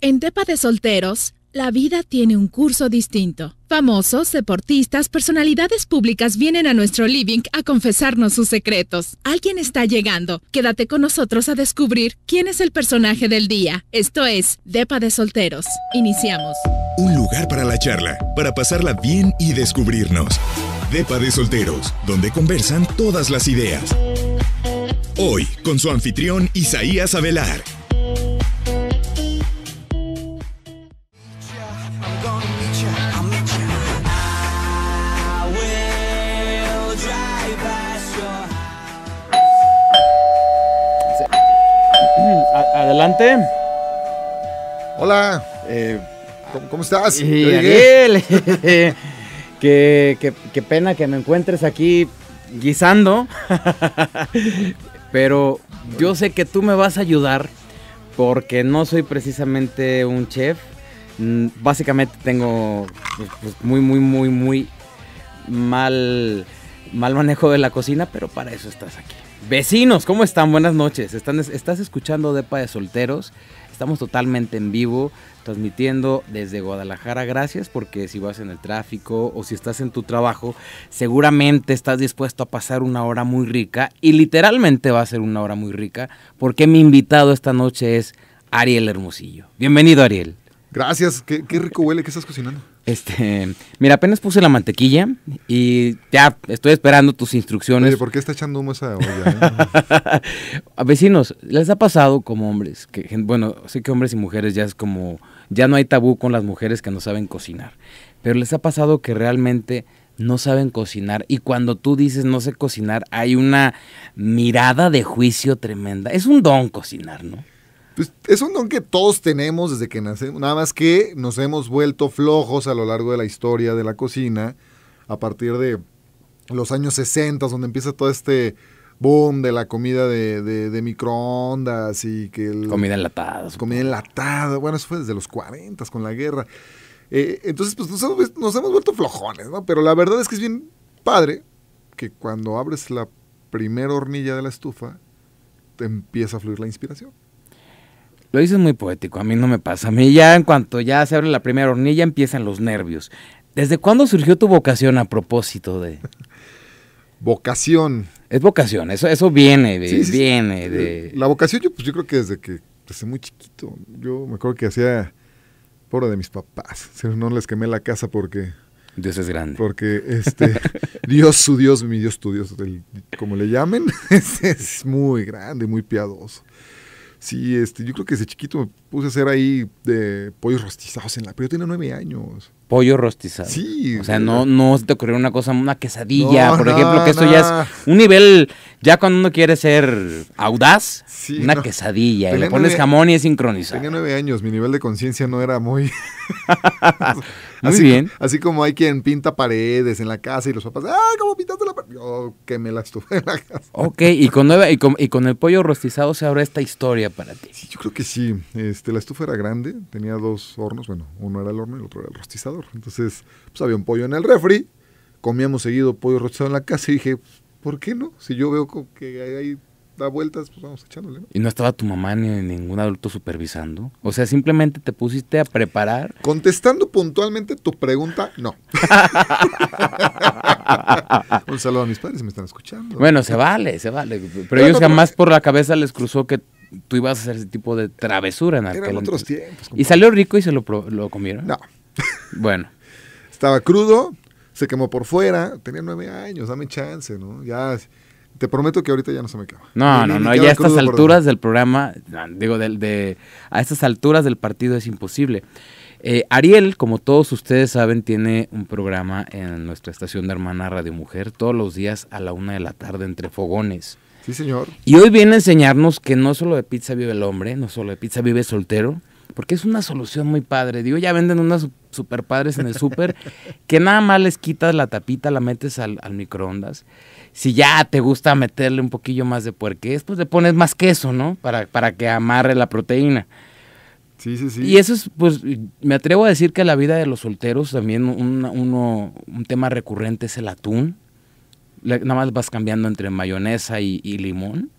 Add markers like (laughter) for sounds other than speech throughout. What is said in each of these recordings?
En Depa de Solteros, la vida tiene un curso distinto. Famosos, deportistas, personalidades públicas vienen a nuestro living a confesarnos sus secretos. Alguien está llegando. Quédate con nosotros a descubrir quién es el personaje del día. Esto es Depa de Solteros. Iniciamos. Un lugar para la charla, para pasarla bien y descubrirnos. Depa de Solteros, donde conversan todas las ideas. Hoy, con su anfitrión Isaías Abelar. adelante. Hola, eh, ¿cómo, estás? Y (laughs) qué, pena que me encuentres aquí guisando, pero yo sé que tú me vas a ayudar porque no soy precisamente un chef. Mm, básicamente tengo pues, pues, muy, muy, muy, muy mal, mal manejo de la cocina, pero para eso estás aquí. Vecinos, ¿cómo están? Buenas noches. estás escuchando Depa de Solteros. Estamos totalmente en vivo, transmitiendo desde Guadalajara. Gracias porque si vas en el tráfico o si estás en tu trabajo, seguramente estás dispuesto a pasar una hora muy rica y literalmente va a ser una hora muy rica porque mi invitado esta noche es Ariel Hermosillo. Bienvenido Ariel. Gracias, qué rico huele, ¿qué estás cocinando? Este, mira, apenas puse la mantequilla y ya estoy esperando tus instrucciones. Oye, ¿por qué está echando humo esa olla? Eh? (laughs) Vecinos, les ha pasado como hombres, que bueno, sé que hombres y mujeres ya es como ya no hay tabú con las mujeres que no saben cocinar, pero les ha pasado que realmente no saben cocinar y cuando tú dices no sé cocinar hay una mirada de juicio tremenda. Es un don cocinar, ¿no? Pues, es un don que todos tenemos desde que nacemos, nada más que nos hemos vuelto flojos a lo largo de la historia de la cocina, a partir de los años 60, donde empieza todo este boom de la comida de, microondas y que... El, comida enlatada. Comida enlatada. Bueno, eso fue desde los 40 con la guerra. Eh, entonces, pues nos hemos, nos hemos, vuelto flojones, ¿no? Pero la verdad es que es bien padre que cuando abres la primera hornilla de la estufa, te empieza a fluir la inspiración. Lo dices muy poético, a mí no me pasa. A mí ya en cuanto ya se abre la primera hornilla empiezan los nervios. ¿Desde cuándo surgió tu vocación a propósito de...? vocación. Es vocación, eso, eso viene, de, viene de... La vocación yo, pues, yo creo que desde que desde muy chiquito. Yo me acuerdo que hacía... por de mis papás, no les quemé la casa porque... Dios es grande. Porque este, (laughs) Dios, su Dios, mi Dios, tu Dios, como le llamen, (laughs) es, es muy grande, muy piadoso. Sí, este, yo creo que desde chiquito me puse a hacer ahí de pollos rostizados en la. Pero yo tenía nueve años. Pollo rostizado. Sí. O sea, eh, no, no se te ocurrió una cosa, una quesadilla, por ejemplo, que esto ya es un nivel, ya cuando uno quiere ser audaz, una quesadilla, y le pones jamón y es sincronizado. Tenía nueve años, mi nivel de conciencia no era muy. (laughs) (laughs) así, bien. Así como hay quien pinta paredes en la casa y los papás, ¡ah, cómo pintaste la pared! Yo quemé la estufa en la casa. Ok, y con, y, con, el pollo rostizado se abre esta historia para ti. yo creo que sí. Este, la estufa era grande, tenía dos hornos, bueno, uno era el horno y el otro era el rostizador. Entonces, pues había un pollo en el refri, comíamos seguido pollo rostizado en la casa y dije, ¿por qué no? Si yo veo que hay da vueltas, pues vamos echándole. Y no estaba tu mamá ni ningún adulto supervisando. O sea, simplemente te pusiste a preparar. Contestando puntualmente tu pregunta, no. (laughs) Un saludo a mis padres me están escuchando. Bueno, se vale, se vale. Pero, ellos jamás por la cabeza les cruzó que tú ibas a hacer ese tipo de travesura en aquel Eran otros tiempos. ¿Y salió rico y se lo comieron? No. (laughs) bueno. Estaba crudo, se quemó por fuera, tenía nueve años, dame chance, ¿no? Ya te prometo que ahorita ya no se me queda. No, no, no, ya a estas alturas del programa, digo, a estas alturas del partido es imposible. Eh, Ariel, como todos ustedes saben, tiene un programa en nuestra estación de hermana Radio Mujer todos los días a la una de la tarde entre fogones. Sí, señor. Y hoy viene a enseñarnos que no solo de pizza vive el hombre, no solo de pizza vive el soltero, porque es una solución muy padre. Digo, ya venden unas super padres en el súper (laughs) que nada más les quitas la tapita, la metes al microondas si ya te gusta meterle un poquillo más de puerqués, pues le pones más queso, ¿no? Para, para que amarre la proteína. Sí, sí, sí. Y eso es, pues, me atrevo a decir que la vida de los solteros también un, uno, un tema recurrente es el atún. nada más vas cambiando entre mayonesa y, limón.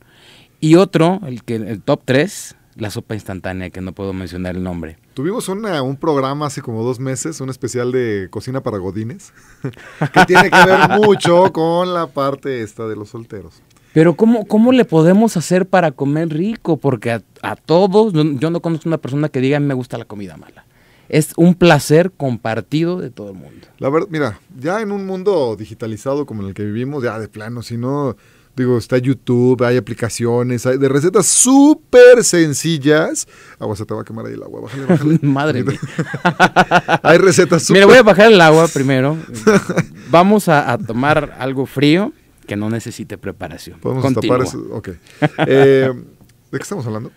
Y otro, el que el top 3, la sopa instantánea, que no puedo mencionar el nombre. Tuvimos un programa hace como dos meses, un especial de cocina para godines, (laughs) que tiene que ver mucho con la parte esta de los solteros. Pero ¿cómo, cómo le podemos hacer para comer rico? Porque a, todos, yo no conozco una persona que diga me gusta la comida mala es un placer compartido de todo el mundo. La verdad, mira, ya en un mundo digitalizado como en el que vivimos, ya de plano, si no, Digo, está YouTube, hay aplicaciones, hay de recetas súper sencillas. Agua, se te va a quemar ahí el agua. Bájale, bájale. (laughs) Madre mía. (laughs) hay recetas súper. Mira, voy a bajar el agua primero. (laughs) Vamos a, tomar algo frío que no necesite preparación. Podemos tapar eso. Ok. Eh, ¿De qué estamos hablando?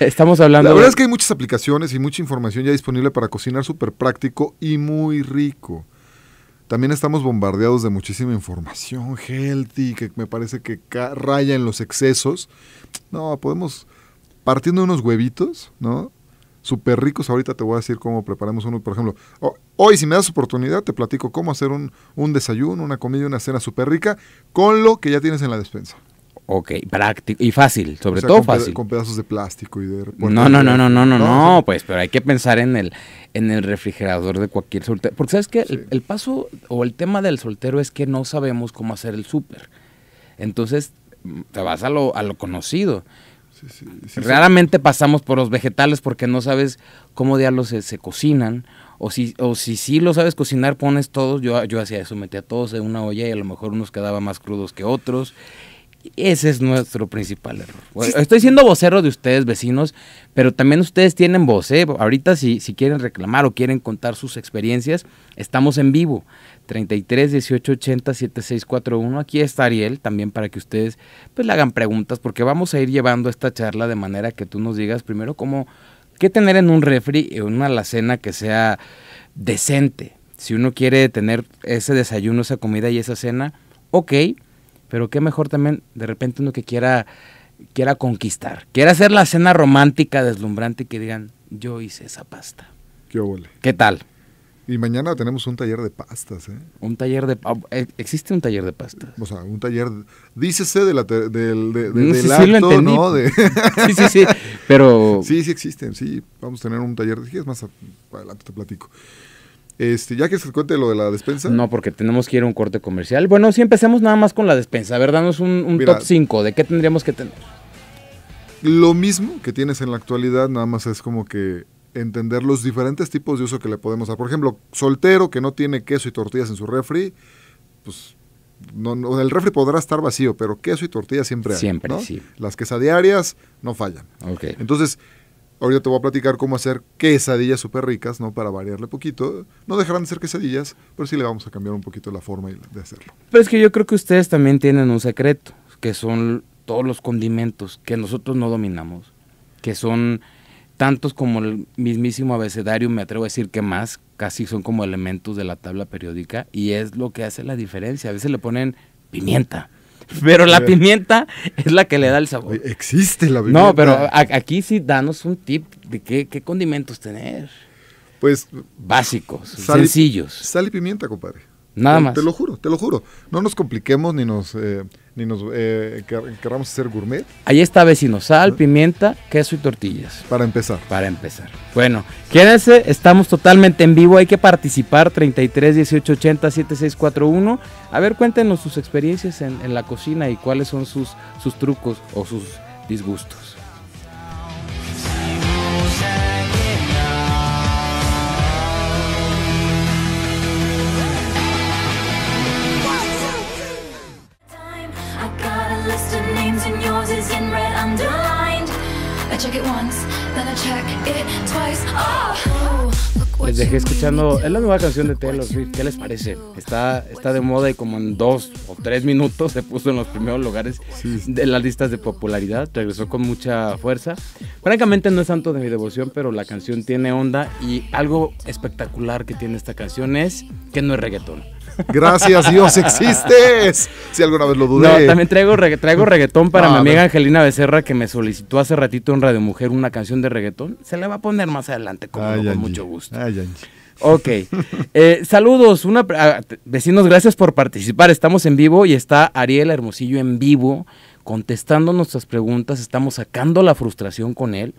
Estamos hablando. La verdad es que hay muchas aplicaciones y mucha información ya disponible para cocinar súper práctico y muy rico. También estamos bombardeados de muchísima información healthy, que me parece que raya en los excesos. No, podemos, partiendo unos huevitos, ¿no? Súper ricos, ahorita te voy a decir cómo preparamos uno, por ejemplo. Hoy, si me das oportunidad, te platico cómo hacer un, un desayuno, una comida, una cena súper rica, con lo que ya tienes en la despensa. Ok, práctico y fácil, sobre todo fácil. Con pedazos de plástico y de... No, no, no, no, no, no, no, pues, pero hay que pensar en el, en el refrigerador de cualquier soltero. Porque sabes que el, paso o el tema del soltero es que no sabemos cómo hacer el súper. Entonces, te vas a lo, a lo conocido. Raramente pasamos por los vegetales porque no sabes cómo diablos se, se cocinan o si, o si sí lo sabes cocinar, pones todos, yo, yo hacía eso, metía todos en una olla y a lo mejor unos quedaban más crudos que otros, ese es nuestro principal error. estoy siendo vocero de ustedes, vecinos, pero también ustedes tienen voz. ¿eh? Ahorita si, si quieren reclamar o quieren contar sus experiencias, estamos en vivo. 33 18 80 7641. Aquí está Ariel también para que ustedes pues le hagan preguntas porque vamos a ir llevando esta charla de manera que tú nos digas primero cómo qué tener en un refri, en una alacena que sea decente. Si uno quiere tener ese desayuno, esa comida y esa cena, ok pero qué mejor también de repente uno que quiera, quiera conquistar, quiera hacer la cena romántica, deslumbrante, que digan, yo hice esa pasta. Qué ¿Qué tal? Y mañana tenemos un taller de pastas, ¿eh? Un taller de... Ah, eh, ¿Existe un taller de pastas? O sea, un taller... Dícese de la, del del acto, ¿no? (laughs) sí, sí, sí, pero... Sí, sí existen, sí. Vamos a tener un taller... Es más, adelante te platico. Este, ¿Ya que se cuente lo de la despensa? No, porque tenemos que ir a un corte comercial. Bueno, si empecemos nada más con la despensa, ¿verdad? ver, danos un, top 5 de qué tendríamos que tener. Lo mismo que tienes en la actualidad, nada más es como que entender los diferentes tipos de uso que le podemos dar. Por ejemplo, soltero que no tiene queso y tortillas en su refri, pues no, el refri podrá estar vacío, pero queso y tortillas siempre hay. Siempre, sí. Las quesadiarias no fallan. Okay. Entonces, Ahorita te voy a platicar cómo hacer quesadillas súper ricas, ¿no? Para variarle poquito. No dejarán de ser quesadillas, pero sí le vamos a cambiar un poquito la forma de hacerlo. Pero es que yo creo que ustedes también tienen un secreto, que son todos los condimentos que nosotros no dominamos, que son tantos como el mismísimo abecedario, me atrevo a decir que más, casi son como elementos de la tabla periódica, y es lo que hace la diferencia. A veces le ponen pimienta, (laughs) pero la pimienta es la que le da el sabor. Existe la pimienta. No, pero aquí sí danos un tip de qué, condimentos tener. Pues. Básicos, sencillos. Sal y pimienta, compadre. Nada más. Te lo juro, te lo juro. No nos compliquemos ni nos. Eh, ni nos eh, queramos hacer gourmet. Ahí está, vecinos, sal, pimienta, queso y tortillas. Para empezar. Para empezar. Bueno, quédense, estamos totalmente en vivo, hay que participar, 33 18 80 7641. A ver, cuéntenos sus experiencias en, en la cocina y cuáles son sus, sus trucos o sus disgustos. Les dejé escuchando, es la nueva canción de Taylor Swift, ¿qué les parece? Está, está de moda y como en dos o tres minutos se puso en los primeros lugares de las listas de popularidad, regresó con mucha fuerza. Francamente no es tanto de mi devoción, pero la canción tiene onda y algo espectacular que tiene esta canción es que no es reggaetón. Gracias, Dios, existes. Si alguna vez lo dudé. No, también traigo, traigo reggaetón para mi amiga Angelina Becerra que me solicitó hace ratito en Radio Mujer una canción de reggaetón. Se la va a poner más adelante, con, mucho gusto. ok. (laughs) Eh, saludos, vecinos, ah, gracias por participar. Estamos en vivo y está Ariel Hermosillo en vivo contestando nuestras preguntas. Estamos sacando la frustración con él.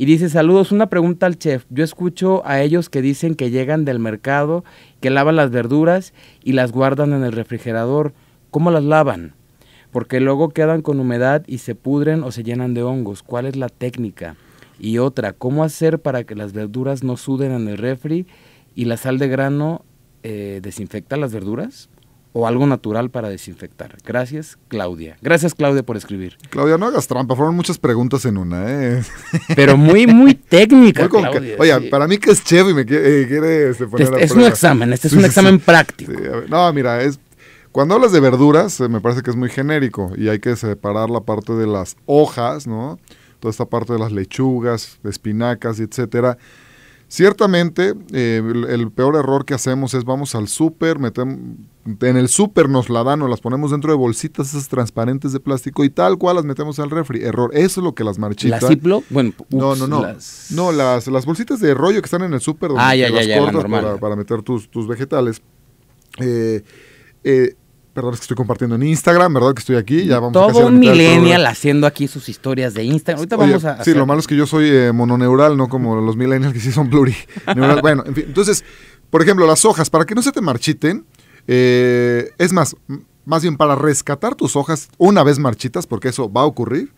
Y dice, saludos, una pregunta al chef. Yo escucho a ellos que dicen que llegan del mercado, que lavan las verduras y las guardan en el refrigerador. ¿Cómo las lavan? Porque luego quedan con humedad y se pudren o se llenan de hongos. ¿Cuál es la técnica? Y otra, ¿cómo hacer para que las verduras no suden en el refri y la sal de grano eh, desinfecta las verduras? o algo natural para desinfectar. Gracias, Claudia. Gracias, Claudia, por escribir. Claudia, no hagas trampa, fueron muchas preguntas en una, ¿eh? (laughs) Pero muy, muy técnica, Claudia, Oye, para mí que es chef y me eh, quiere, eh, poner este a se este, Es un examen, este es un examen práctico. No, mira, es... Cuando hablas de verduras, eh, me parece que es muy genérico y hay que separar la parte de las hojas, ¿no? Toda esta parte de las lechugas, espinacas, etcétera Ciertamente, eh, el, peor error que hacemos es vamos al súper, en el súper nos la dan o las ponemos dentro de bolsitas esas transparentes de plástico y tal cual las metemos al refri. Error. Eso es lo que las marchitas. ¿Las ciplo? Bueno, no, no, no. No, las, las bolsitas de rollo que están en el súper donde ah, para, para, meter tus, tus vegetales. eh, eh Perdón, es que estoy compartiendo en Instagram, ¿verdad? Que estoy aquí. Ya vamos Todo un millennial haciendo aquí sus historias de Instagram. Ahorita vamos a. Sí, lo malo es que yo soy eh, mononeural, no como los millennials que sí son plurineural. (laughs) bueno, en fin. Entonces, por ejemplo, las hojas, para que no se te marchiten, eh, es más, más bien para rescatar tus hojas una vez marchitas, porque eso va a ocurrir,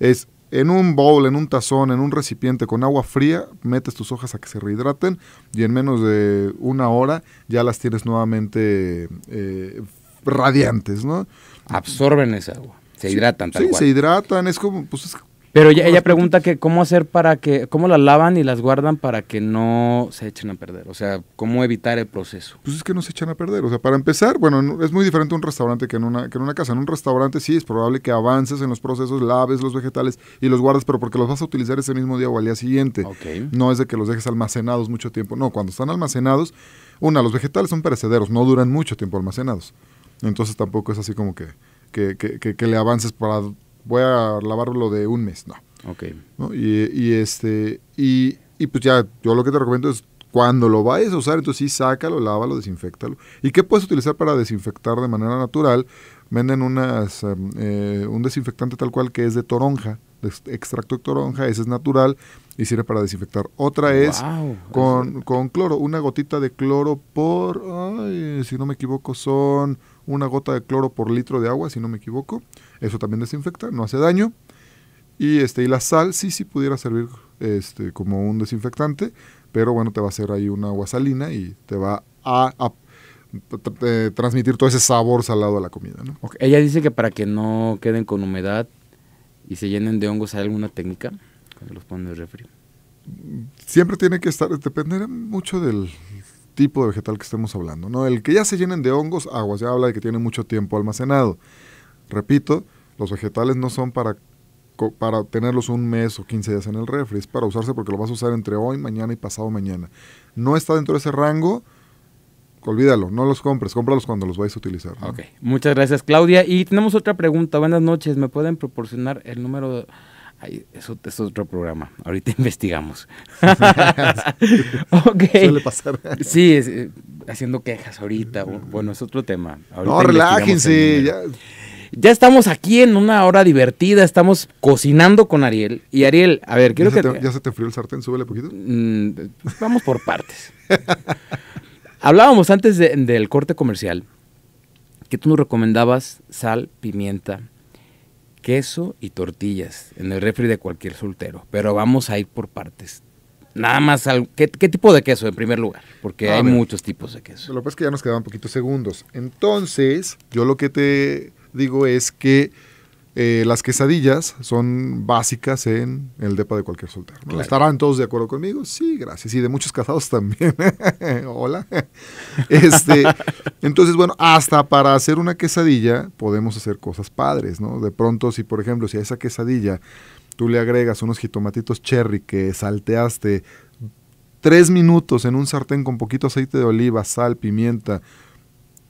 es en un bowl, en un tazón, en un recipiente con agua fría, metes tus hojas a que se rehidraten y en menos de una hora ya las tienes nuevamente eh, radiantes, ¿no? Absorben esa agua, se hidratan tal sí, se hidratan, es como, pues pero ella, ella pregunta que cómo hacer para que, cómo las lavan y las guardan para que no se echen a perder. O sea, cómo evitar el proceso. Pues es que no se echan a perder. O sea, para empezar, bueno, es muy diferente un restaurante que en una, en una casa. En un restaurante sí es probable que avances en los procesos, laves los vegetales y los guardes, pero porque los vas a utilizar ese mismo día o al día siguiente. No es de que los dejes almacenados mucho tiempo. No, cuando están almacenados, una, los vegetales son perecederos, no duran mucho tiempo almacenados. Entonces tampoco es así como que, que, que, le avances para voy a lavarlo de un mes, no. Ok. Y, este, y, y pues ya, yo lo que te recomiendo es cuando lo vayas a usar, entonces sí, sácalo, lávalo, desinfectalo. ¿Y qué puedes utilizar para desinfectar de manera natural? Venden unas, em, eh, un desinfectante tal cual que es de toronja, extracto de toronja, ese es natural y sirve para desinfectar. Otra es con, con, cloro, una gotita de cloro por, si no me equivoco, son una gota de cloro por litro de agua, si no me equivoco. Eso también desinfecta, no hace daño. Y, este, y la sal sí, sí pudiera servir este, como un desinfectante, pero bueno, te va a hacer ahí una agua salina y te va a, eh, transmitir todo ese sabor salado a la comida. ¿no? Ella dice que para que no queden con humedad y se llenen de hongos, ¿hay alguna técnica cuando los ponen en el refri? Siempre tiene que estar, dependerá mucho del, tipo de vegetal que estemos hablando. ¿no? El que ya se llenen de hongos, aguas, ya habla de que tiene mucho tiempo almacenado. Repito, los vegetales no son para, para tenerlos un mes o 15 días en el refri, es para usarse porque lo vas a usar entre hoy, mañana y pasado mañana. No está dentro de ese rango, olvídalo, no los compres, cómpralos cuando los vais a utilizar. Ok, muchas gracias Claudia. Y tenemos otra pregunta, buenas noches, ¿me pueden proporcionar el número... De eso, es otro programa. Ahorita (laughs) investigamos. (laughs) okay. Suele pasar. sí, eh, haciendo quejas ahorita. Bueno, es otro tema. no, relájense. Ya. estamos aquí en una hora divertida. Estamos cocinando con Ariel. Y Ariel, a ver, quiero que. ¿Ya se te frió el sartén? Súbele poquito. Mm, vamos por partes. (laughs) Hablábamos antes del corte comercial que tú nos recomendabas sal, pimienta queso y tortillas en el refri de cualquier soltero. Pero vamos a ir por partes. Nada más, al, ¿qué, ¿qué, tipo de queso en primer lugar? Porque ah, hay muchos tipos de queso. Lo que pasa es que ya nos quedaban poquitos segundos. Entonces, yo lo que te digo es que eh, las quesadillas son básicas en el depa de cualquier soltero. ¿Estarán todos de acuerdo conmigo? Sí, gracias. Y de muchos casados también. (laughs) Hola. (laughs) este, entonces, bueno, hasta para hacer una quesadilla podemos hacer cosas padres, ¿no? De pronto, si por ejemplo, si a esa quesadilla tú le agregas unos jitomatitos cherry que salteaste tres minutos en un sartén con poquito aceite de oliva, sal, pimienta,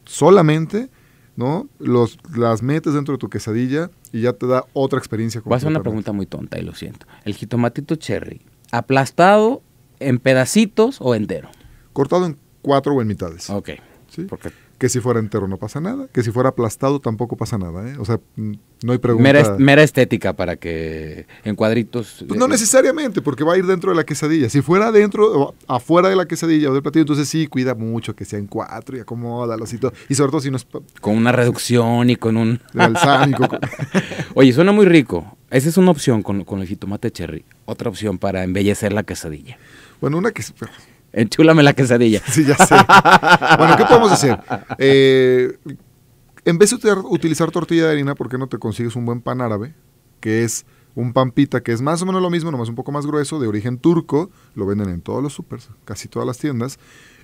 solamente ¿no? Los, las metes dentro de tu quesadilla y ya te da otra experiencia. Voy a una pregunta muy tonta y lo siento. El jitomatito cherry, aplastado en pedacitos o entero? Cortado en cuatro o en mitades. Ok. ¿Sí? Porque que si fuera entero no pasa nada, que si fuera aplastado tampoco pasa nada. ¿eh? O sea, mm, no hay pregunta. Mera, estética para que en cuadritos. Pues eh, no eh. necesariamente, porque va a ir dentro de la quesadilla. Si fuera dentro afuera de la quesadilla o del platillo, entonces sí, cuida mucho que sea en cuatro y acomódalos y todo. Y sobre todo si no es. Con una reducción y con un. (laughs) Oye, suena muy rico. Esa es una opción con, con el jitomate cherry. Otra opción para embellecer la quesadilla. Bueno, una que. Enchúlame la quesadilla. (laughs) Sí, ya sé. bueno, ¿qué podemos hacer? Eh, en vez de utilizar tortilla de harina, ¿por qué no te consigues un buen pan árabe? Que es un pan pita, que es más o menos lo mismo, nomás un poco más grueso, de origen turco. Lo venden en todos los supers, casi todas las tiendas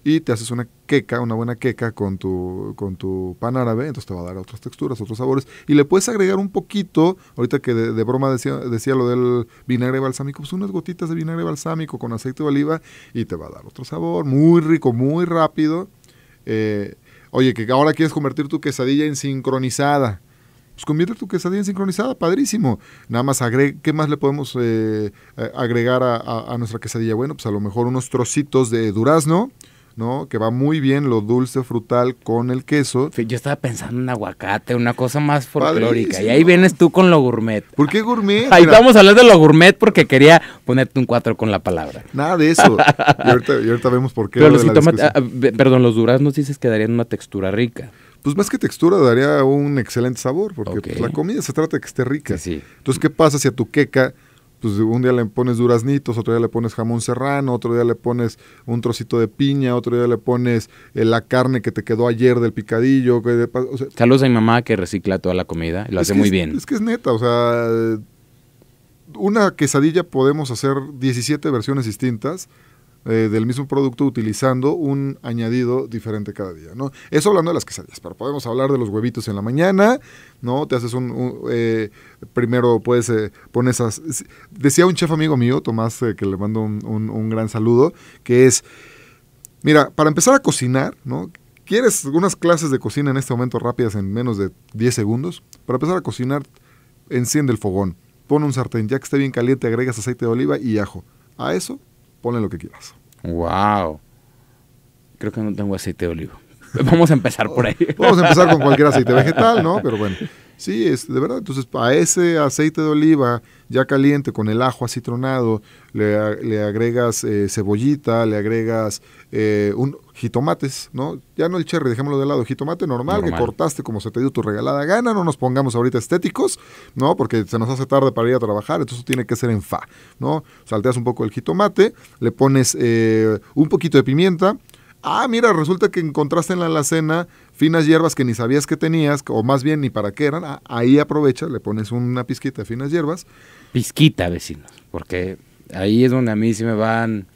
y te haces una queca, una buena queca con tu, con tu pan árabe, entonces te va a dar otras texturas, otros sabores. Y le puedes agregar un poquito, ahorita que de, broma decía, lo del vinagre balsámico, pues unas gotitas de vinagre balsámico con aceite de oliva y te va a dar otro sabor, muy rico, muy rápido. Eh, oye, que ahora quieres convertir tu quesadilla en sincronizada pues convierte tu quesadilla en sincronizada, padrísimo. Nada más, ¿qué más le podemos eh, eh, agregar a, nuestra quesadilla? Bueno, pues a lo mejor unos trocitos de durazno, ¿no? Que va muy bien lo dulce frutal con el queso. yo estaba pensando en aguacate, una cosa más folclórica. Y ahí vienes tú con lo gourmet. ¿Por qué gourmet? Ahí vamos a hablar de lo gourmet porque quería ponerte un cuatro con la palabra. Nada de eso. (laughs) y, ahorita, vemos por qué. Ah, perdón, los duraznos dices que darían una textura rica. Pues más que textura, daría un excelente sabor, porque pues, la comida se trata de que esté rica. Entonces, ¿qué pasa si a tu queca pues un día le pones duraznitos, otro día le pones jamón serrano, otro día le pones un trocito de piña, otro día le pones eh, la carne que te quedó ayer del picadillo. Saludos a mi mamá que recicla toda la comida, lo hace muy bien. Es que es neta, o sea, una quesadilla podemos hacer 17 versiones distintas eh, del mismo producto utilizando un añadido diferente cada día, ¿no? Eso hablando de las quesadillas, pero podemos hablar de los huevitos en la mañana, ¿no? Te haces un... Eh, primero puedes eh, poner esas... Decía un chef amigo mío, Tomás, eh, que le mando un, gran saludo, que es... Mira, para empezar a cocinar, ¿no? ¿Quieres unas clases de cocina en este momento rápidas en menos de 10 segundos? Para empezar a cocinar, enciende el fogón, pon un sartén, ya que esté bien caliente, agregas aceite de oliva y ajo. A eso, ponle lo que quieras. Wow. Creo que no tengo aceite de oliva. (laughs) Vamos a empezar por ahí. (laughs) Vamos a empezar con cualquier aceite vegetal, ¿no? Pero bueno. Sí, es de verdad. Entonces, a ese aceite de oliva ya caliente con el ajo acitronado, le, agregas eh, cebollita, le agregas eh, un, jitomates, ¿no? Ya no el cherry, dejémoslo de lado, jitomate normal, que cortaste como se te dio tu regalada gana, no nos pongamos ahorita estéticos, ¿no? Porque se nos hace tarde para ir a trabajar, entonces tiene que ser en fa, ¿no? Salteas un poco el jitomate, le pones eh, un poquito de pimienta, ah, mira, resulta que encontraste en la alacena finas hierbas que ni sabías que tenías, o más bien ni para qué eran, ah, ahí aprovecha, le pones una pizquita de finas hierbas. Pizquita, vecinos, porque ahí es donde a mí sí me van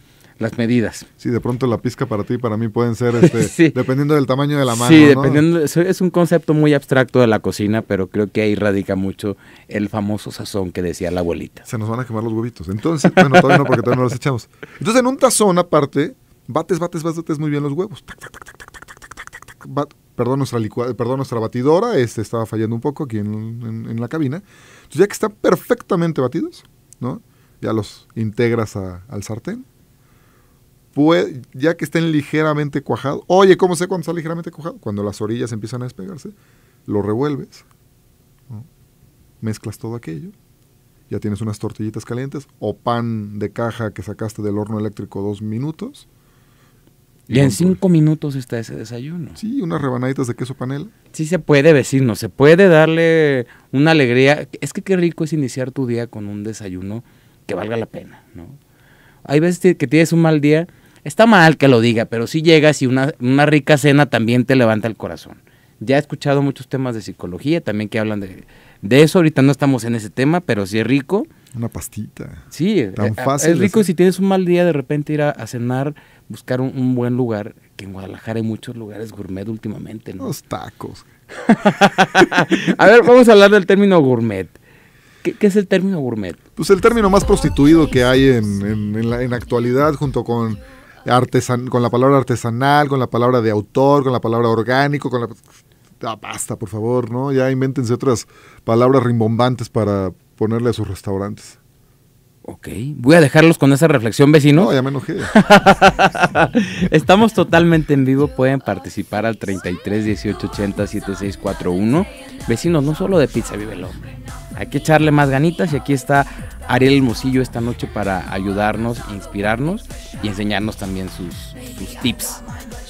las medidas. Sí, de pronto la pizca para ti para mí pueden ser, (laughs) este, dependiendo del tamaño de la mano. Sí, dependiendo, es un concepto muy abstracto de la cocina, pero creo que ahí radica mucho el famoso sazón que decía la abuelita. Se nos van a quemar los huevitos. Entonces, bueno, todavía no, porque todavía no los echamos. Entonces, en un tazón aparte, bates, bates, bates muy bien los huevos. perdón, nuestra perdón, nuestra batidora, este estaba fallando un poco aquí en, la cabina. Entonces, ya que están perfectamente batidos, ¿no? Ya los integras al sartén ya que estén ligeramente cuajados, oye, ¿cómo sé cuando está ligeramente cuajado? Cuando las orillas empiezan a despegarse, lo revuelves, mezclas todo aquello, ya tienes unas tortillitas calientes o pan de caja que sacaste del horno eléctrico dos minutos. Y, en cinco minutos está ese desayuno. Sí, unas rebanaditas de queso panela. Sí se puede, no se puede darle una alegría. Es que qué rico es iniciar tu día con un desayuno que valga la pena, ¿no? Hay veces que tienes un mal día Está mal que lo diga, pero si llegas y una, rica cena también te levanta el corazón. Ya he escuchado muchos temas de psicología también que hablan de, eso. Ahorita no estamos en ese tema, pero si es rico. Una pastita. Sí, eh, Tan eh, fácil es rico si tienes un mal día de repente ir a, cenar, buscar un, buen lugar, que en Guadalajara hay muchos lugares gourmet últimamente. Los tacos. (laughs) a ver, vamos a hablar del término gourmet. ¿Qué, es el término gourmet? Pues el término más prostituido que hay en, en, la actualidad junto con con la palabra artesanal, con la palabra de autor, con la palabra orgánico, con la... Ah, basta, por favor, ¿no? Ya invéntense otras palabras rimbombantes para ponerle a sus restaurantes. Ok, voy a dejarlos con esa reflexión, vecino. No, ya me enojé. (laughs) Estamos totalmente en vivo, pueden participar al 33 18 80 7641. Vecinos, no solo de pizza vive el hombre. Hay que echarle más ganitas y aquí está Ariel Mosillo esta noche para ayudarnos, inspirarnos y enseñarnos también sus, sus tips.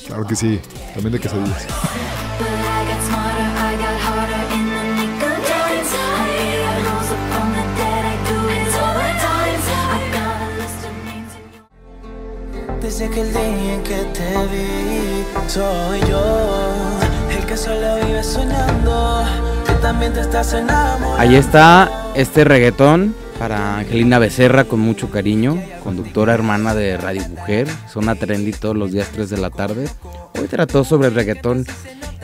Claro que sí, también de quesadillas. Desde que el día en que te vi, soy yo, el que solo vive soñando, que también te estás enamorando. Ahí está este reggaetón para Angelina Becerra con mucho cariño, conductora hermana de Radio Mujer, zona trendy todos los días 3 de la tarde. Hoy trató sobre el reggaetón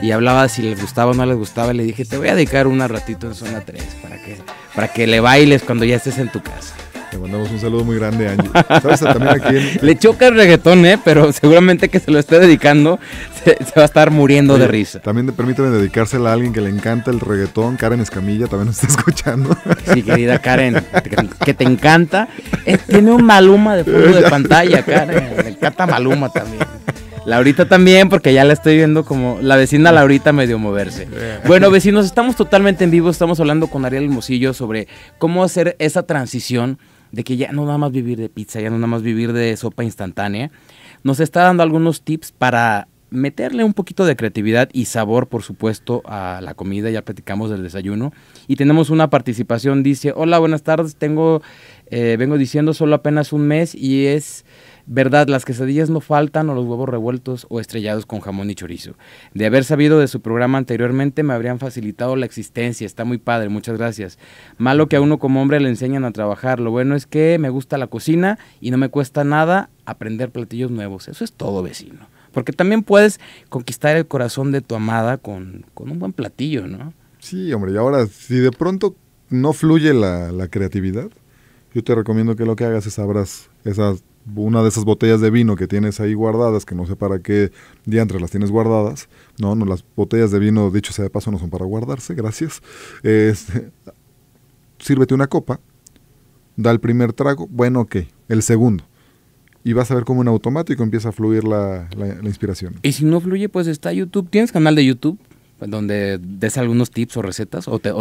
y hablaba si les gustaba o no les gustaba. Le dije, te voy a dedicar un ratito en zona 3 para que, para que le bailes cuando ya estés en tu casa mandamos un saludo muy grande, a Angie. Le choca el reggaetón, ¿eh? Pero seguramente que se lo esté dedicando, se, va a estar muriendo de risa. También permíteme dedicársela a alguien que le encanta el reggaetón, Karen Escamilla, también nos está escuchando. Sí, querida Karen, que te encanta. Eh, tiene un maluma de fondo de pantalla, Karen. Me encanta maluma también. Laurita también, porque ya la estoy viendo como la vecina Laurita medio moverse. Bueno, vecinos, estamos totalmente en vivo, estamos hablando con Ariel Mosillo sobre cómo hacer esa transición de que ya no nada más vivir de pizza, ya no nada más vivir de sopa instantánea, nos está dando algunos tips para meterle un poquito de creatividad y sabor, por supuesto, a la comida. Ya platicamos del desayuno. Y tenemos una participación, dice, hola, buenas tardes, tengo, eh, vengo diciendo solo apenas un mes y es Verdad, las quesadillas no faltan o los huevos revueltos o estrellados con jamón y chorizo. De haber sabido de su programa anteriormente me habrían facilitado la existencia. Está muy padre, muchas gracias. Malo que a uno como hombre le enseñan a trabajar. Lo bueno es que me gusta la cocina y no me cuesta nada aprender platillos nuevos. Eso es todo, vecino. Porque también puedes conquistar el corazón de tu amada con, un buen platillo, ¿no? Sí, hombre, y ahora si de pronto no fluye la, la creatividad, yo te recomiendo que lo que hagas es abras esas una de esas botellas de vino que tienes ahí guardadas, que no sé para qué diantres las tienes guardadas, no, no, las botellas de vino, dicho sea de paso, no son para guardarse, gracias. Este, sírvete una copa, da el primer trago, bueno, ok, el segundo. Y vas a ver cómo en automático empieza a fluir la, la, inspiración. Y si no fluye, pues está YouTube. ¿Tienes canal de YouTube donde des algunos tips o recetas? ¿O, te,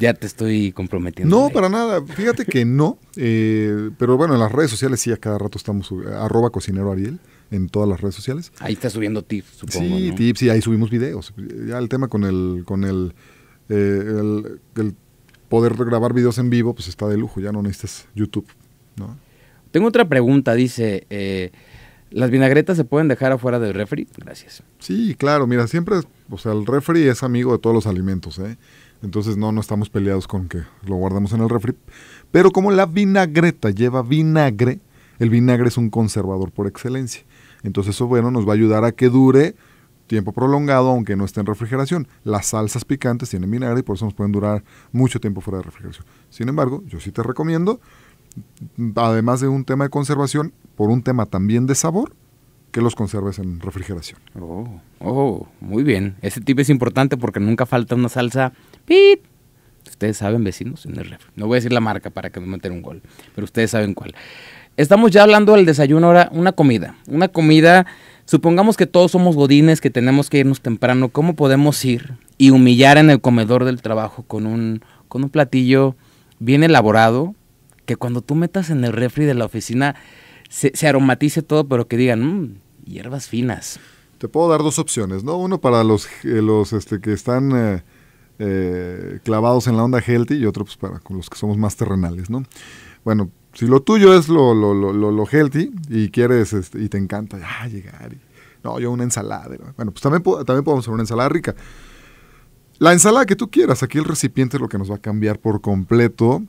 ya te estoy comprometiendo. No, para nada. Fíjate que no. Eh, pero bueno, en las redes sociales sí, a cada rato estamos, arroba cocinero Ariel, en todas las redes sociales. Ahí está subiendo tips, supongo. Sí, tips, y ahí subimos videos. Ya el tema con el, con eh, el, el, poder grabar videos en vivo, pues está de lujo, ya no necesitas YouTube, ¿no? Tengo otra pregunta, dice, eh, ¿las vinagretas se pueden dejar afuera del refri? Gracias. Sí, claro, mira, siempre, o sea, el refri es amigo de todos los alimentos, ¿eh? Entonces no, no estamos peleados con que lo guardamos en el refri. Pero como la vinagreta lleva vinagre, el vinagre es un conservador por excelencia. Entonces eso, bueno, nos va a ayudar a que dure tiempo prolongado, aunque no esté en refrigeración. Las salsas picantes tienen vinagre y por eso nos pueden durar mucho tiempo fuera de refrigeración. Sin embargo, yo sí te recomiendo, además de un tema de conservación, por un tema también de sabor, que los conserves en refrigeración. Oh, oh, muy bien. Ese tip es importante porque nunca falta una salsa. ¡Pit! Ustedes saben, vecinos, en el refri. No voy a decir la marca para que me metan un gol, pero ustedes saben cuál. Estamos ya hablando del desayuno ahora, una comida. Una comida, supongamos que todos somos godines, que tenemos que irnos temprano. ¿Cómo podemos ir y humillar en el comedor del trabajo con un, con un platillo bien elaborado que cuando tú metas en el refri de la oficina se, aromatice todo, pero que digan, mm, hierbas finas. Te puedo dar dos opciones, ¿no? Uno para los, eh, los este, que están eh, eh, clavados en la onda healthy y otro pues, para con los que somos más terrenales, ¿no? Bueno, si lo tuyo es lo, lo, healthy y quieres este, y te encanta ya ah, llegar, no, yo una ensalada. Bueno, pues también, también podemos hacer una ensalada rica. La ensalada que tú quieras, aquí el recipiente es lo que nos va a cambiar por completo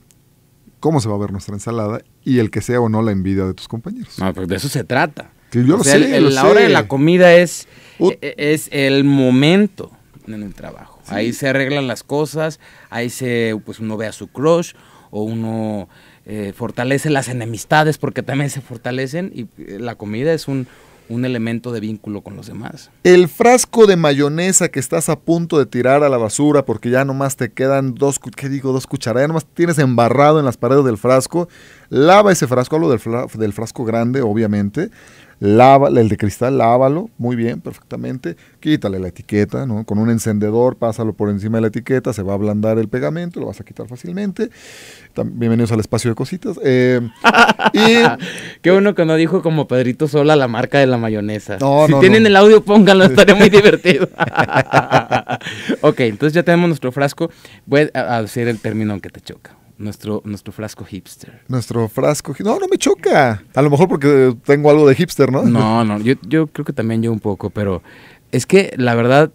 cómo se va a ver nuestra ensalada y el que sea o no la envidia de tus compañeros. No, pues de eso se trata. yo lo sé, el, la hora de la comida es, uh. e, e, es el momento en el trabajo. Ahí se arreglan las cosas, ahí se, pues uno ve a su crush o uno eh, fortalece las enemistades porque también se fortalecen y eh, la comida es un, un elemento de vínculo con los demás. El frasco de mayonesa que estás a punto de tirar a la basura porque ya nomás te quedan dos, ¿qué digo? Dos cucharadas, nomás tienes embarrado en las paredes del frasco, lava ese frasco, hablo del, del frasco grande, obviamente, lava, el de cristal, lávalo muy bien, perfectamente, quítale la etiqueta, ¿no? Con un encendedor, pásalo por encima de la etiqueta, se va a ablandar el pegamento, lo vas a quitar fácilmente. bienvenidos al espacio de cositas. Eh, (laughs) Qué bueno que no dijo como Pedrito Sola la marca de la mayonesa. si tienen el audio, pónganlo, estaría muy (laughs) divertido. (laughs) ok, entonces ya tenemos nuestro frasco. Voy a decir el término aunque te choca. Nuestro, frasco hipster. Nuestro frasco. No, no me choca. A lo mejor porque tengo algo de hipster, ¿no? No, no. Yo, yo creo que también yo un poco, pero es que la verdad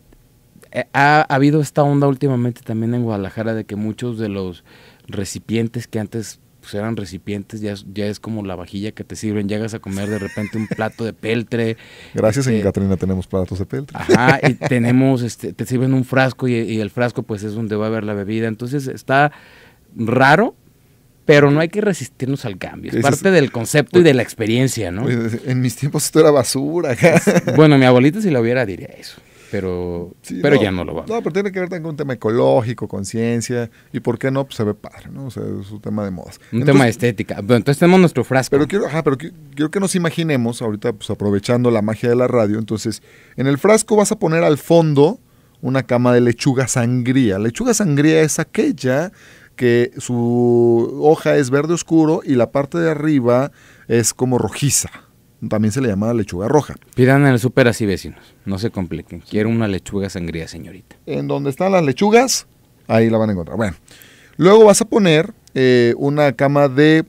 eh, ha, habido esta onda últimamente también en Guadalajara de que muchos de los recipientes que antes pues, eran recipientes, ya, ya es como la vajilla que te sirven, llegas a comer de repente un plato de peltre. Gracias este, tenemos platos de peltre. Ajá, y (laughs) tenemos, este, te sirven un frasco y, el frasco pues es donde va a haber la bebida. Entonces está, raro, pero no hay que resistirnos al cambio. Es, parte del concepto y pues, de la experiencia, ¿no? Pues, en mis tiempos esto era basura. (laughs) Bueno, mi abuelita si lo hubiera diría eso, pero, pero ya no lo va. No, pero tiene que ver también con un tema ecológico, conciencia, y por qué no, pues se ve padre, ¿no? O sea, es un tema de modas. Un tema de estética. entonces tenemos nuestro frasco. Pero quiero, pero quiero que nos imaginemos, ahorita pues aprovechando la magia de la radio, entonces, en el frasco vas a poner al fondo una cama de lechuga sangría. Lechuga sangría es aquella que su hoja es verde oscuro y la parte de arriba es como rojiza. También se le llama lechuga roja. Pidan en el súper así, vecinos. No se compliquen. Quiero una lechuga sangría, señorita. En donde están las lechugas, ahí la van a encontrar. Bueno, luego vas a poner eh, una cama de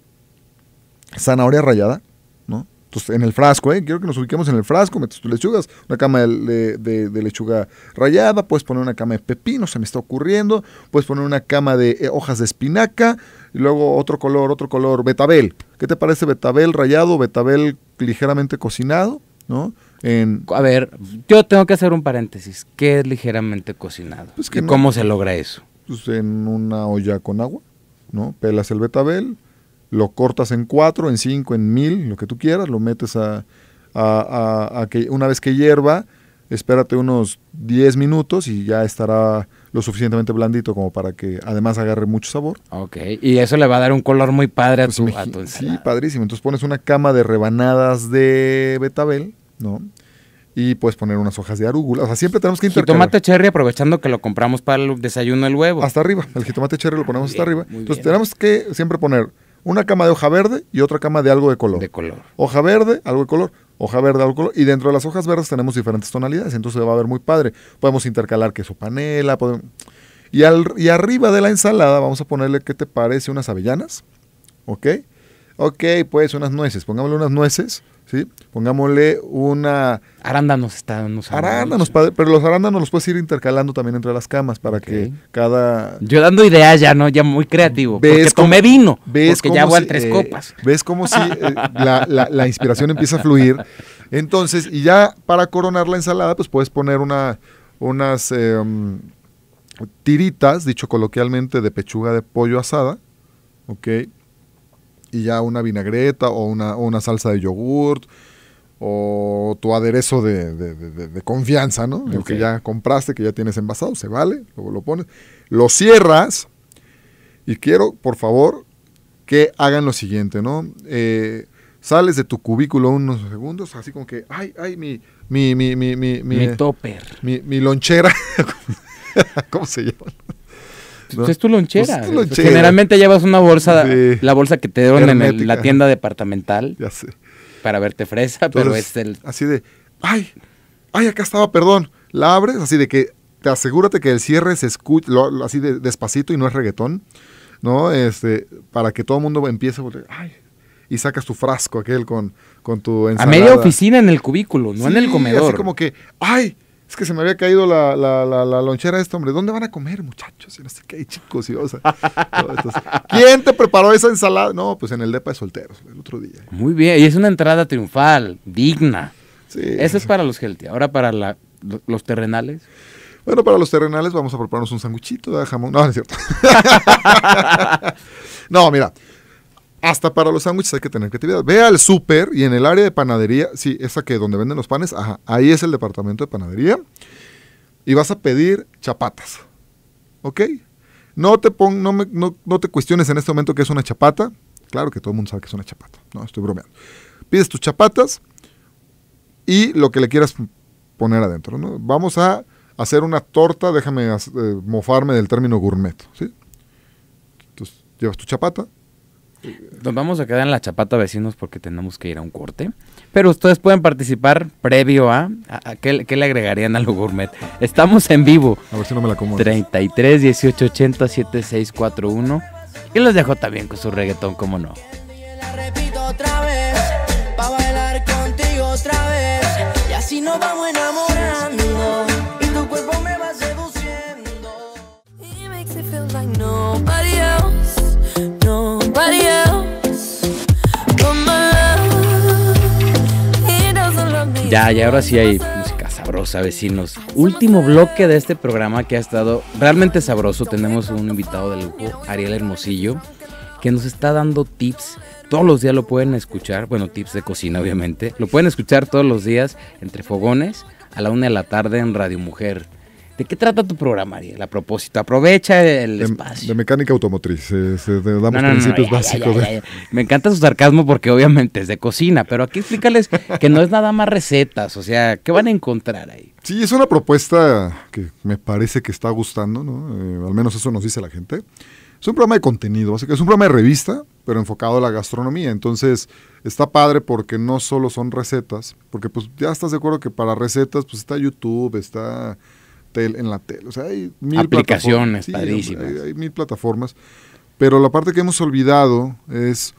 zanahoria rayada. Pues, en el frasco, ¿eh? Quiero que nos ubiquemos en el frasco, metes tus lechugas, una cama de, lechuga rayada, puedes poner una cama de pepino, se me está ocurriendo, puedes poner una cama de eh, hojas de espinaca, y luego otro color, otro color, betabel. ¿Qué te parece betabel rayado betabel ligeramente cocinado, ¿no? A ver, yo tengo que hacer un paréntesis. ¿Qué es ligeramente cocinado? Pues ¿Y ¿Cómo se logra eso? Pues en una olla con agua, ¿no? Pelas el betabel, lo cortas en cuatro, en cinco, en mil, lo que tú quieras, lo metes a, que una vez que hierva, espérate unos 10 minutos y ya estará lo suficientemente blandito como para que además agarre mucho sabor. Ok, y eso le va a dar un color muy padre a, pues tu, Sí, padrísimo. Entonces pones una cama de rebanadas de betabel, ¿no? y puedes poner unas hojas de arugula. O sea, siempre tenemos que intercalar. Jitomate cherry, aprovechando que lo compramos para el desayuno el huevo. Hasta arriba. El jitomate cherry lo ponemos hasta arriba. Entonces, tenemos que siempre poner una cama de hoja verde y otra cama de algo de color. De color. Hoja verde, algo de color. Hoja verde, algo de color. Y dentro de las hojas verdes tenemos diferentes tonalidades, entonces va a ver muy padre. Podemos intercalar queso panela. Podemos... Y, y arriba de la ensalada vamos a ponerle, ¿qué te parece? Unas avellanas. ¿Ok? Ok, pues unas nueces. Pongámosle unas nueces. ¿sí? Pongámosle una... Arándanos están usando. Arándanos, pero los arándanos los puedes ir intercalando también entre las camas para que cada... Yo dando ideas ya, ¿no? Ya muy creativo. ¿Ves porque vino, ves porque ya voy tres eh, copas. ¿Ves como si eh, la, la, inspiración empieza a fluir? Entonces, y ya para coronar la ensalada, pues puedes poner una, unas em, tiritas, dicho coloquialmente, de pechuga de pollo asada, ¿ok? y ya una vinagreta o una, una salsa de yogurt o tu aderezo de, de, confianza, ¿no? El que ya compraste, que ya tienes envasado, se vale, luego lo pones, lo cierras y quiero, por favor, que hagan lo siguiente, ¿no? Eh, sales de tu cubículo unos segundos, así como que, ay, ay, mi, mi, mi, mi, mi, mi, mi topper, mi, mi lonchera, (laughs) ¿cómo se llama? Pues pues es tu lonchera. Generalmente llevas una bolsa, la bolsa que te dieron en la tienda departamental. Ya sé. Para verte fresa, pero es el. Así de, ay, ay, acá estaba, perdón. La abres, así de que te asegúrate que el cierre se escuche, así de, despacito y no es reggaetón, ¿no? Este, para que todo el mundo empiece ay, y sacas tu frasco aquel con, con tu ensalada. A media oficina en el cubículo, no en el comedor. Así como que, ay, es que se me había caído la, lonchera de este hombre. ¿Dónde van a comer, muchachos? no sé qué, chicos. Y, o (laughs) ¿Quién te preparó esa ensalada? No, pues en el depa de solteros, el otro día. Muy bien, y es una entrada triunfal, digna. Sí. Esa es para los healthy. Ahora para los terrenales. Bueno, para los terrenales vamos a prepararnos un sanguchito de jamón. No, no es cierto. (laughs) (laughs) no, mira, hasta para los sándwiches hay que tener creatividad. Ve al súper y en el área de panadería, sí, esa que donde venden los panes, ajá, ahí es el departamento de panadería. Y vas a pedir chapatas. ¿Ok? No te, no, te cuestiones en este momento que es una chapata. Claro que todo el mundo sabe que es una chapata. No, estoy bromeando. Pides tus chapatas y lo que le quieras poner adentro. Vamos a hacer una torta, déjame eh, mofarme del término gourmet. ¿sí? Entonces, llevas tu chapata, nos vamos a quedar en la chapata vecinos porque tenemos que ir a un corte. Pero ustedes pueden participar previo a... a, ¿qué, le agregarían a lo gourmet? Estamos en vivo. A ver si no me la como. 33 18 80 7641. Y los dejo también con su reggaetón, como no. otra vez, bailar otra vez. Y así nos vamos enamorando. Y tu cuerpo me va seduciendo. feel like no. Ya, ya ahora sí hay música sabrosa, vecinos. Último bloque de este programa que ha estado realmente sabroso. Tenemos un invitado de lujo, Ariel Hermosillo, que nos está dando tips. Todos los días lo pueden escuchar, bueno, tips de cocina obviamente. Lo pueden escuchar todos los días entre fogones a la una de la tarde en Radio Mujer. ¿De qué trata tu programa, Ariel? A propósito, aprovecha el espacio. De mecánica automotriz, eh, damos principios básicos. Me encanta su sarcasmo porque obviamente es de cocina, pero aquí explícales que no es nada más recetas, o sea, ¿qué van a encontrar ahí? Sí, es una propuesta que me parece que está gustando, ¿no? Eh, al menos eso nos dice la gente. Es un programa de contenido, así que es un programa de revista, pero enfocado a la gastronomía. Entonces, está padre porque no solo son recetas, porque pues ya estás de acuerdo que para recetas pues está YouTube, está tel, en la tele. O sea, hay mil aplicaciones Hay, mil plataformas. Pero la parte que hemos olvidado es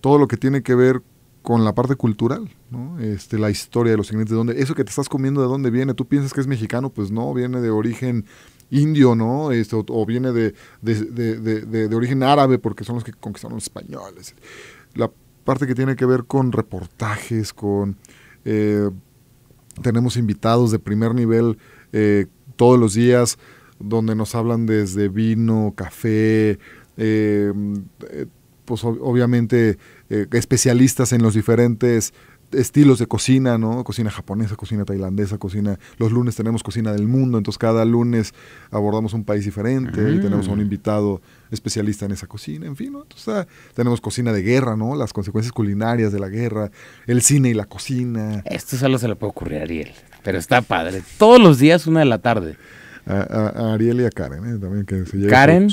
todo lo que tiene que ver con la parte cultural, ¿no? este, la historia de los ingredientes, de dónde, eso que te estás comiendo, de dónde viene. Tú piensas que es mexicano, pues no, viene de origen indio, ¿no? Este, o, viene de, de, origen árabe, porque son los que conquistaron los españoles. La parte que tiene que ver con reportajes, con... Eh, tenemos invitados de primer nivel eh, todos los días, donde nos hablan desde vino, café, em, eh, pues obviamente eh, especialistas en los diferentes estilos de cocina, ¿no? Cocina japonesa, cocina tailandesa, cocina... Los lunes tenemos cocina del mundo, entonces cada lunes abordamos un país diferente y tenemos a un mm. invitado especialista en esa cocina, en fin, ¿no? Entonces, ah, tenemos cocina de guerra, ¿no? Las consecuencias culinarias de la guerra, el cine y la cocina. Esto solo se le puede ocurrir a Ariel. Pero está padre. Todos los días, una de la tarde. A, Ariel y a Karen, ¿eh? también que se Karen,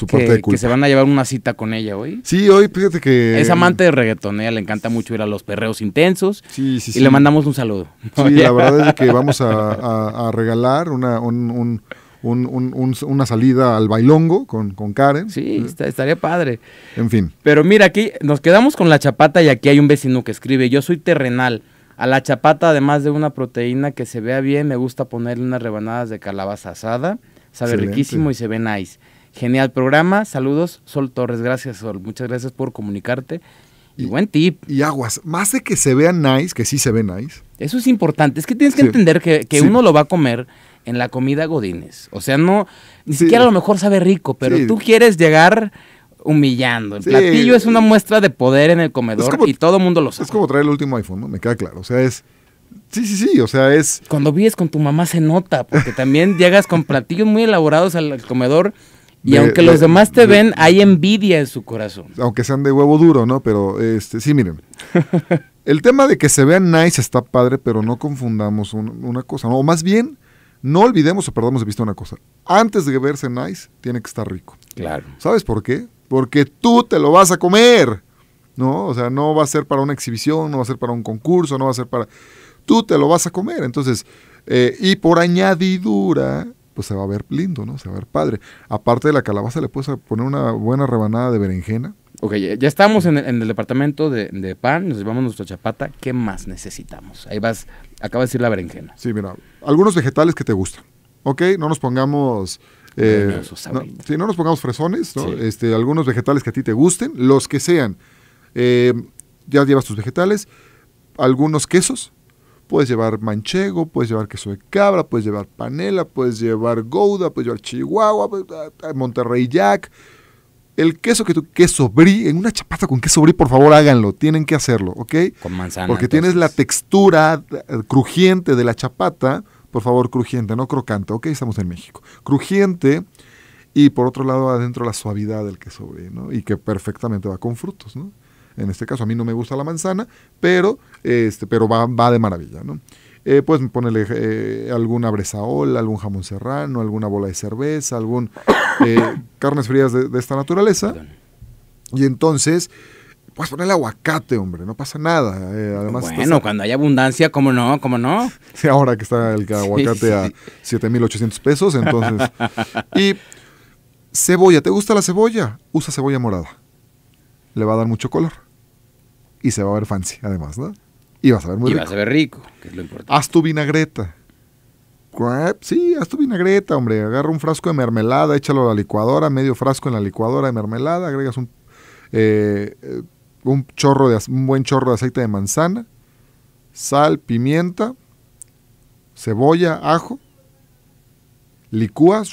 que, se van a llevar una cita con ella hoy. Sí, hoy fíjate que... Es amante de reggaeton, ¿eh? ella le encanta mucho ir a los perreos intensos. Sí, sí, sí. Y le mandamos un saludo. Sí, la (laughs) verdad es que vamos a, regalar una, salida al bailongo con, Karen. Sí, eh. estaría padre. En fin. Pero mira, aquí nos quedamos con la chapata y aquí hay un vecino que escribe, yo soy terrenal a la chapata, además de una proteína que se vea bien, me gusta ponerle unas rebanadas de calabaza asada. Sabe riquísimo y se ve nice. Genial programa. Saludos, Sol Torres. Gracias, Sol. Muchas gracias por comunicarte. Y, buen tip. Y aguas, más de que se vea nice, que sí se ve nice. Eso es importante. Es que tienes que entender que, uno lo va a comer en la comida Godines. O sea, no, ni siquiera a lo mejor sabe rico, pero tú quieres llegar humillando. El platillo es una muestra de poder en el comedor y todo mundo lo sabe. Es como traer el último iPhone, ¿no? Me queda claro. O sea, es. Sí, sí, sí, o sea, es... Cuando vives con tu mamá se nota, porque también (laughs) llegas con platillos muy elaborados al comedor y aunque los demás te ven, hay envidia en su corazón. Aunque sean de huevo duro, ¿no? Pero, este, sí, miren. (laughs) el tema de que se vean nice está padre, pero no confundamos una cosa, O más bien, no olvidemos o perdamos de vista una cosa. Antes de verse nice, tiene que estar rico. Claro. ¿Sabes por qué? porque tú te lo vas a comer, ¿no? O sea, no va a ser para una exhibición, no va a ser para un concurso, no va a ser para... Tú te lo vas a comer, entonces, eh, y por añadidura, pues se va a ver lindo, ¿no? Se va a ver padre. Aparte de la calabaza, le puedes poner una buena rebanada de berenjena. Ok, ya estamos en el, departamento de, pan, nos llevamos nuestra chapata. ¿Qué más necesitamos? Ahí vas, acaba de decir la berenjena. Sí, mira, algunos vegetales que te gustan. Ok, no nos pongamos eh, si no nos pongamos fresones, Este, algunos vegetales que a ti te gusten, los que sean. Eh, ya llevas tus vegetales, algunos quesos. Puedes llevar manchego, puedes llevar queso de cabra, puedes llevar panela, puedes llevar gouda, puedes llevar chihuahua, pues, ah, ah, Monterrey Jack. El queso que tu queso brí en una chapata con queso brí por favor háganlo, tienen que hacerlo, ¿ok? Con manzana. Porque tienes la textura eh, crujiente de la chapata por favor, crujiente, no crocante. Ok, estamos en México. Crujiente y por otro lado adentro la suavidad del queso, ¿no? Y que perfectamente va con frutos, ¿no? En este caso, a mí no me gusta la manzana, pero, este, pero va, va de maravilla, ¿no? Eh, pues ponerle eh, alguna bresaola, algún jamón serrano, alguna bola de cerveza, algún (coughs) eh, carnes frías de, esta naturaleza. Y entonces, puedes poner el aguacate, hombre, no pasa nada. Eh, además, bueno, cuando hay abundancia, ¿cómo no? ¿Cómo no? (laughs) Sí, ahora que está el aguacate a 7.800 pesos, entonces. (laughs) y cebolla, ¿te gusta la cebolla? Usa cebolla morada. Le va a dar mucho color. Y se va a ver fancy, además, ¿no? Y vas a ver muy rico. Y vas a ver rico, que es lo importante. Haz tu vinagreta. Sí, haz tu vinagreta, hombre. Agarra un frasco de mermelada, échalo a la licuadora, medio frasco en la licuadora de mermelada, agregas un eh, eh un, chorro de, un buen chorro de aceite de manzana, sal, pimienta, cebolla, ajo licúas.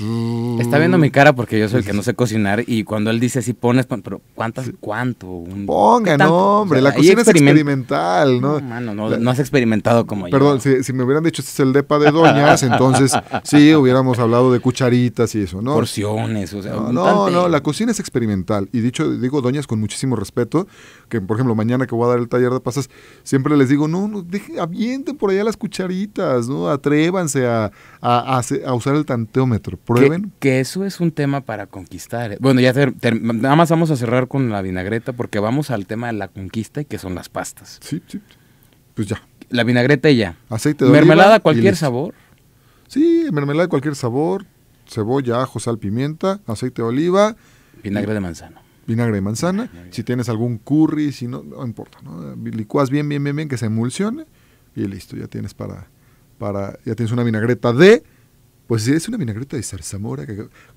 Está viendo mi cara porque yo soy el que no sé cocinar y cuando él dice si pones, pero ¿cuántas? ¿Cuánto? Un, hombre, la cocina es experimental, ¿no? No, has experimentado como yo. Perdón, si, me hubieran dicho este es el depa de doñas, entonces sí hubiéramos hablado de cucharitas y eso, ¿no? Porciones, o sea. No, no, la cocina es experimental y dicho digo doñas con muchísimo respeto, que por ejemplo mañana que voy a dar el taller de pasas, siempre les digo, no, no avienten por allá las cucharitas, ¿no? Atrévanse a, a, usar el tan Teómetro, Prueben. Que, eso es un tema para conquistar. ¿eh? Bueno, ya nada más vamos a cerrar con la vinagreta porque vamos al tema de la conquista y que son las pastas. Sí, sí. Pues ya. La vinagreta y ya. Aceite de Mermelada a cualquier sabor. Sí, mermelada de cualquier sabor, cebolla, ajo, sal, pimienta, aceite de oliva. Vinagre de manzana. Vinagre de manzana. Si tienes algún curry, si no, no importa. ¿no? Licuas bien, bien, bien, bien, que se emulsione y listo, ya tienes para, para, ya tienes una vinagreta de pues sí, es una vinagreta de zarzamora,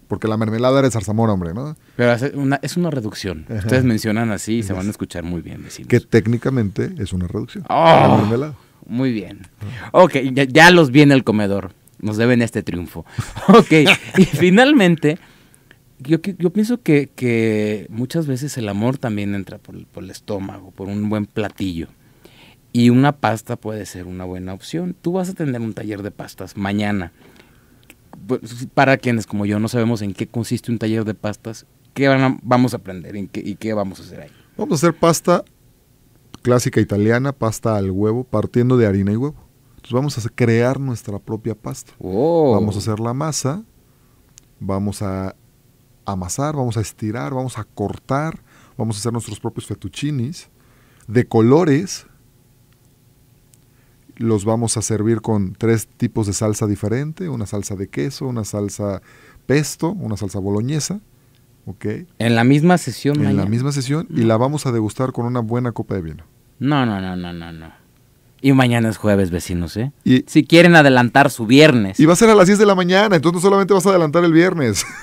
porque la mermelada era zarzamora, hombre, ¿no? Pero es una, reducción. Ustedes mencionan así y se van a escuchar muy bien. Vecinos. Que técnicamente es una reducción. Oh, Muy bien. Ok, ya, los viene el comedor. Nos deben este triunfo. (laughs) Ok, y finalmente... Yo, pienso que, muchas veces el amor también entra por, por, el estómago, por un buen platillo. Y una pasta puede ser una buena opción. Tú vas a tener un taller de pastas mañana para quienes como yo no sabemos en qué consiste un taller de pastas, ¿qué vamos a aprender y qué vamos a hacer ahí? Vamos a hacer pasta clásica italiana, pasta al huevo, partiendo de harina y huevo. Entonces vamos a crear nuestra propia pasta. Oh. Vamos a hacer la masa, vamos a amasar, vamos a estirar, vamos a cortar, vamos a hacer nuestros propios fettuccinis de colores, los vamos a servir con tres tipos de salsa diferente, una salsa de queso, una salsa pesto, una salsa boloñesa, ¿ok? En la misma sesión. En la misma sesión y la vamos a degustar con una buena copa de vino. No, no, no, no, no, Y mañana es jueves, vecinos, ¿eh? Y, si quieren adelantar su viernes. Y va a ser a las 10 de la mañana, entonces no solamente vas a adelantar el viernes. (laughs)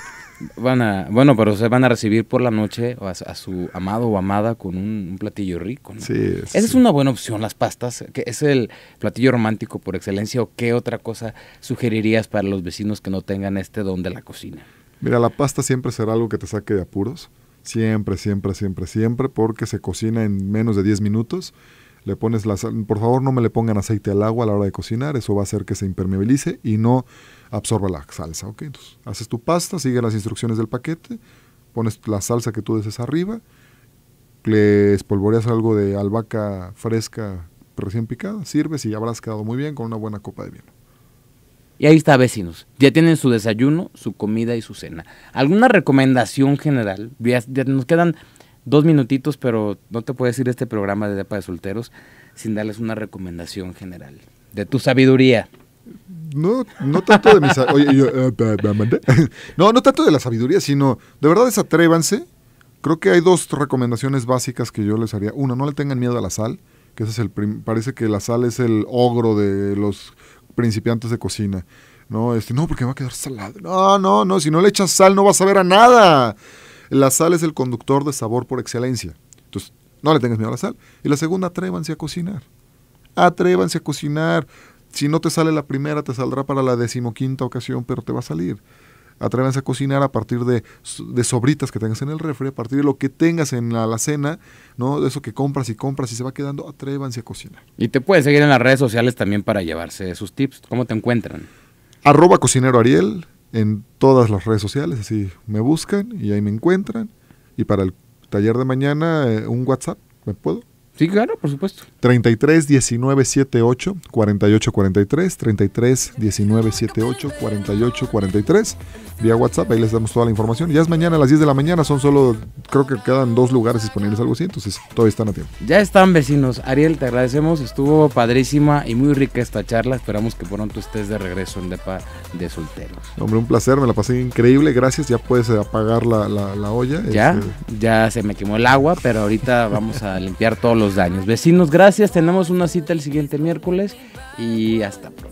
van a, bueno, pero se van a recibir por la noche a, su amado o amada con un, platillo rico. Sí, Esa es una buena opción, las pastas, que es el platillo romántico por excelencia, o qué otra cosa sugerirías para los vecinos que no tengan este don de la cocina. Mira, la pasta siempre será algo que te saque de apuros, siempre, siempre, siempre, siempre, porque se cocina en menos de 10 minutos le pones la sal, por favor no me le pongan aceite al agua a la hora de cocinar, eso va a hacer que se impermeabilice y no absorba la salsa, ¿ok? haces tu pasta, sigue las instrucciones del paquete, pones la salsa que tú desees arriba, le espolvoreas algo de albahaca fresca recién picada, sirves y ya habrás quedado muy bien con una buena copa de vino. Y ahí está, vecinos. Ya tienen su desayuno, su comida y su cena. ¿Alguna recomendación general? ya nos quedan dos minutitos, pero no te puedes ir este programa de Depa de Solteros sin darles una recomendación general de tu sabiduría. No, no tanto de mi sabiduría. Eh, (laughs) no, no tanto de la sabiduría, sino de verdad desatrévanse. Creo que hay dos recomendaciones básicas que yo les haría. Una, no le tengan miedo a la sal, que ese es el parece que la sal es el ogro de los principiantes de cocina. No, este, no, porque va a quedar salado. No, no, no, si no le echas sal no vas a saber a nada. La sal es el conductor de sabor por excelencia. Entonces, no le tengas miedo a la sal. Y la segunda, atrévanse a cocinar. Atrévanse a cocinar. Si no te sale la primera, te saldrá para la decimoquinta ocasión, pero te va a salir. Atrévanse a cocinar a partir de, sobritas que tengas en el refri, a partir de lo que tengas en la alacena, ¿no? De eso que compras y compras y se va quedando, atrévanse a cocinar. Y te pueden seguir en las redes sociales también para llevarse sus tips. ¿Cómo te encuentran? Arroba cocinero Ariel, en todas las redes sociales, así me buscan y ahí me encuentran. Y para el taller de mañana, eh, un WhatsApp, ¿me puedo? Sí, claro, por supuesto. 33 19 78 48 43 33 19 78 48 43 vía WhatsApp ahí les damos toda la información ya es mañana a las 10 de la mañana son solo creo que quedan dos lugares disponibles algo así entonces todavía están a tiempo ya están vecinos Ariel te agradecemos estuvo padrísima y muy rica esta charla esperamos que pronto estés de regreso en Depa de solteros hombre un placer me la pasé increíble gracias ya puedes eh, apagar la, la, olla ya este. ya se me quemó el agua pero ahorita vamos a (laughs) limpiar todos los daños vecinos gracias gracias. Tenemos una cita el siguiente miércoles y hasta pronto.